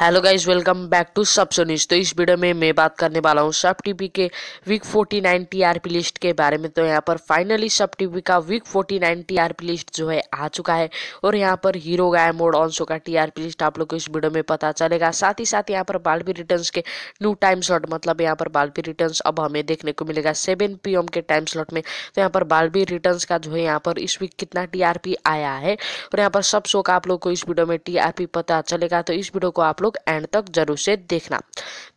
Hello guys welcome back to Subsonish तो इस video में मैं बात करने वाला हूँ सब टीवी के वीक 49 टीआरपी लिस्ट के बारे में तो यहाँ पर फाइनली सब टीवी का वीक 49 टीआरपी लिस्ट जो है आ चुका है और यहाँ पर हीरो गाय मोड ऑन शो का टीआरपी लिस्ट आप लोग को इस वीडियो में पता चलेगा साथ ही साथ यहाँ पर बालपी रिटर्न के न्यू टाइम स्लॉट मतलब यहाँ पर बालपी रिटर्न अब हमें देखने को मिलेगा सेवन पी के टाइम स्लॉट में तो यहाँ पर बालपी रिटर्न का जो है यहाँ पर इस वीक कितना टी आया है और यहाँ पर सब शो का आप लोग को इस वीडियो में टी पता चलेगा तो इस वीडियो को आप लोग एंड तक जरूर से देखना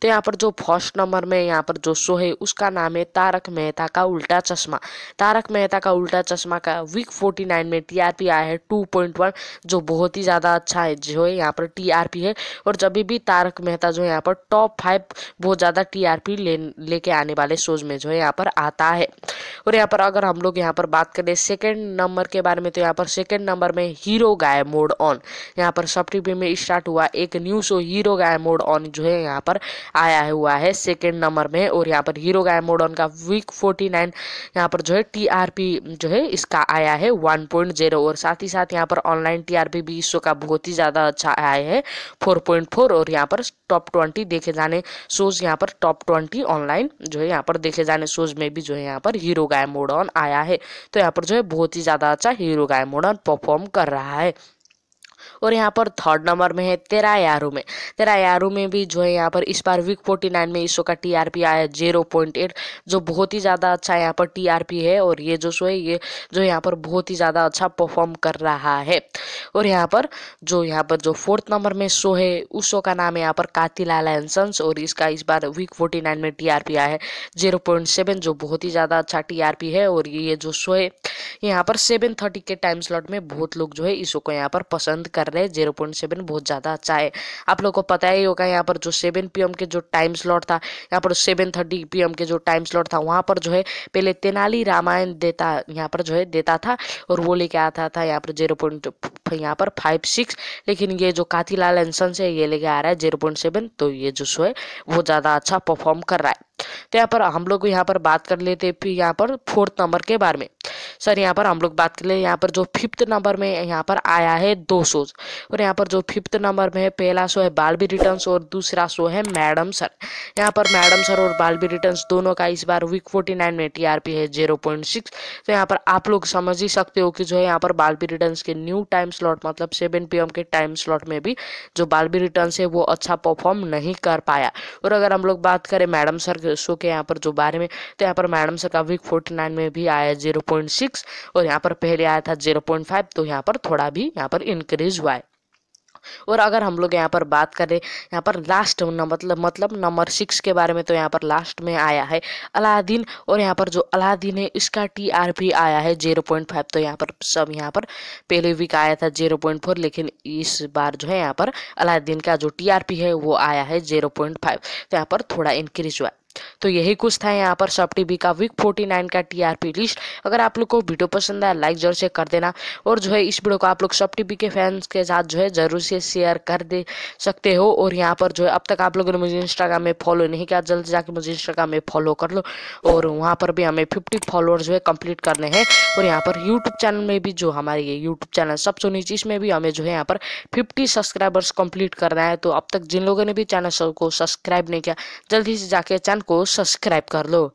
तो यहाँ पर जो फर्स्ट नंबर में यहाँ पर जो शो है उसका नाम है तारक मेहता का उल्टा चश्मा तारक मेहता का उल्टा चश्मा का वीक फोर्टी नाइन में टीआरपी आया है टू पॉइंट वन जो बहुत ही ज़्यादा अच्छा है जो है यहाँ पर टीआरपी है और जब भी तारक मेहता जो है यहाँ पर टॉप फाइव बहुत ज़्यादा टीआरपी ले लेके आने वाले शोज में जो है यहाँ पर आता है और यहाँ पर अगर हम लोग यहाँ पर बात करें सेकेंड नंबर के बारे में तो यहाँ पर सेकेंड नंबर में हीरो गाय मोड ऑन यहाँ पर सब टीवी में स्टार्ट हुआ एक न्यू शो हीरो गाय मोड ऑन जो है यहाँ पर आया हुआ है सेकेंड नंबर में और यहाँ पर हीरो गाय मोड ऑन का वीक फोर्टी नाइन यहाँ पर जो है टी जो है इसका आया है वन पॉइंट जीरो और साथ ही साथ यहाँ पर ऑनलाइन टी आर भी इस शो का बहुत ही ज़्यादा अच्छा आया है फोर पॉइंट फोर और यहाँ पर टॉप ट्वेंटी देखे जाने शोज यहाँ पर टॉप ट्वेंटी ऑनलाइन जो है यहाँ पर देखे जाने शोज में भी जो है यहाँ पर हीरो गाय मोड ऑन आया है तो यहाँ पर जो है बहुत ही ज़्यादा अच्छा हीरो गाय मोड ऑन परफॉर्म कर रहा है और यहाँ पर थर्ड नंबर में है तेरा यारू में तेरा यारू में भी जो है यहाँ पर इस बार वीक फोर्टी नाइन में इसो का टी आर पी आया है जीरो पॉइंट एट जो बहुत ही ज़्यादा अच्छा यहाँ पर टी आर पी है और ये जो शो है ये जो यहाँ पर बहुत ही ज़्यादा अच्छा परफॉर्म कर रहा है और यहाँ पर जो यहाँ पर जो फोर्थ नंबर में शो है उस शो का नाम है यहाँ पर कातिल एंड और इसका इस बार वीक फोर्टी नाइन में टी आर पी आया है जीरो पॉइंट सेवन जो बहुत ही ज़्यादा अच्छा टी आर पी है और ये जो शो है यहाँ पर सेवन थर्टी के टाइम स्लॉट में बहुत लोग जो है इस को यहाँ पर पसंद कर रहे हैं जीरो पॉइंट सेवन बहुत ज़्यादा अच्छा है आप लोगों को पता ही होगा यहाँ पर जो सेवन पी के जो टाइम स्लॉट था यहाँ पर सेवन थर्टी पी के जो टाइम स्लॉट था वहाँ पर जो है पहले तेनाली रामायण देता यहाँ पर जो है देता था और वो लेके आता था यहाँ पर जीरो पॉइंट यहाँ पर फाइव सिक्स लेकिन ये जो काथीलाल एंसन से ये लेके आ रहा है जीरो पॉइंट सेवन तो ये जो शो है वो ज़्यादा अच्छा परफॉर्म कर रहा है तो यहाँ पर हम लोग यहाँ पर बात कर लेते फिर यहाँ पर फोर्थ नंबर के बारे में सर यहाँ पर हम लोग बात कर ले यहाँ पर जो फिफ्थ नंबर में यहाँ पर आया है दो शोज और यहाँ पर जो फिफ्थ नंबर में है पहला शो है बालबी रिटर्न और दूसरा शो है मैडम सर यहाँ पर मैडम सर और बालबी रिटर्न दोनों का इस बार वीक फोर्टी नाइन में टी है जीरो तो यहाँ पर आप लोग समझ ही सकते हो कि जो है यहाँ पर बालबी रिटर्न के न्यू टाइम स्लॉट मतलब सेवन पी के टाइम स्लॉट में भी जो बालबी रिटर्न है वो अच्छा परफॉर्म नहीं कर पाया और अगर हम लोग बात करें मैडम सर शो के यहाँ पर जो बारे में तो यहाँ पर मैडम सर का वीक फोर्टी में भी आया जीरो सिक्स और यहाँ पर पहले आया था जीरो पॉइंट फाइव तो यहाँ पर थोड़ा भी यहाँ पर इंक्रीज हुआ है और अगर हम लोग यहाँ पर बात करें यहाँ पर लास्ट न, मतलब मतलब नंबर सिक्स के बारे में तो यहाँ पर लास्ट में आया है अलादीन और यहाँ पर जो अलादीन है इसका टीआरपी आया है जीरो पॉइंट फाइव तो यहाँ पर सब यहाँ पर पहले वीक आया था जीरो पॉइंट फोर लेकिन इस बार जो है यहाँ पर अलादीन का जो टीआरपी है वो आया है जीरो पॉइंट फाइव तो यहाँ पर थोड़ा इंक्रीज हुआ तो यही कुछ था यहाँ पर सब टीवी का वीक फोर्टी नाइन का टीआरपी लिस्ट अगर आप लोग को वीडियो पसंद आया लाइक जरूर से कर देना और जो है इस वीडियो को आप लोग सब टीवी के फैंस के साथ जो है जरूर से शेयर कर दे सकते हो और यहाँ पर जो है अब तक आप लोगों ने मुझे इंस्टाग्राम में फॉलो नहीं किया जल्द से जाकर मुझे इंस्टाग्राम में फॉलो कर लो और वहाँ पर भी हमें फिफ्टी फॉलोअर्स जो है कंप्लीट करने हैं और यहाँ पर यूट्यूब चैनल में भी जो हमारे ये यूट्यूब चैनल सब नीचे चीज में भी हमें जो है यहाँ पर फिफ्टी सब्सक्राइबर्स कंप्लीट करना है तो अब तक जिन लोगों ने भी चैनल को सब्सक्राइब नहीं किया जल्दी से जाके चैनल को subscribe és Carlo.